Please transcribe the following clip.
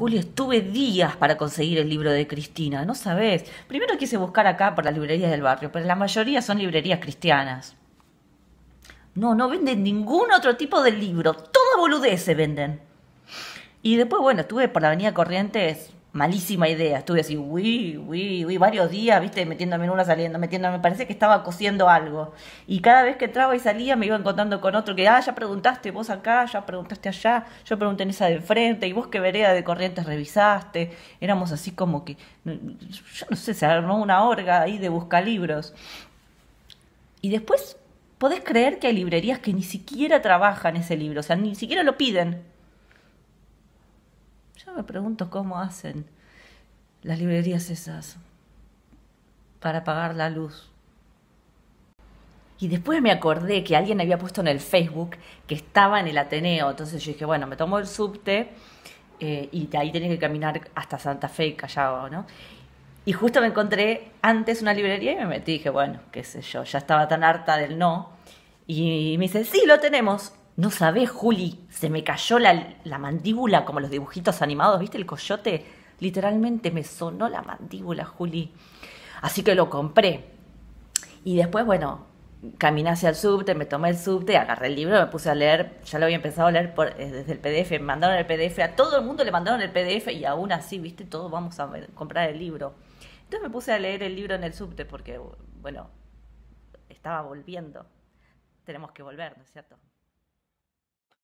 Julio, estuve días para conseguir el libro de Cristina, no sabes. Primero quise buscar acá por las librerías del barrio, pero la mayoría son librerías cristianas. No, no venden ningún otro tipo de libro, todo se venden. Y después, bueno, estuve por la Avenida Corrientes malísima idea. Estuve así, uy, uy, uy, varios días, viste, metiéndome en una, saliendo, metiéndome. parece que estaba cosiendo algo. Y cada vez que entraba y salía me iba encontrando con otro que, ah, ya preguntaste vos acá, ya preguntaste allá, yo pregunté en esa de frente, y vos qué vereda de corrientes revisaste. Éramos así como que, yo no sé, se armó una orga ahí de libros, Y después, podés creer que hay librerías que ni siquiera trabajan ese libro, o sea, ni siquiera lo piden. Yo me pregunto cómo hacen las librerías esas para pagar la luz. Y después me acordé que alguien había puesto en el Facebook que estaba en el Ateneo. Entonces yo dije, bueno, me tomo el subte eh, y de ahí tenía que caminar hasta Santa Fe y Callao, ¿no? Y justo me encontré antes una librería y me metí. Dije, bueno, qué sé yo, ya estaba tan harta del no. Y me dice, sí, lo tenemos. No sabés, Juli, se me cayó la, mandíbula como los dibujitos animados, ¿viste? El coyote. Literalmente me sonó la mandíbula, Juli. Así que lo compré. Y después, bueno, caminé hacia el subte, me tomé el subte, agarré el libro, me puse a leer, ya lo había empezado a leer eh, desde el PDF, me mandaron el PDF, a todo el mundo le mandaron el PDF y aún así, viste, todos vamos a comprar el libro. Entonces me puse a leer el libro en el subte porque, bueno, estaba volviendo. Tenemos que volver, ¿no es cierto?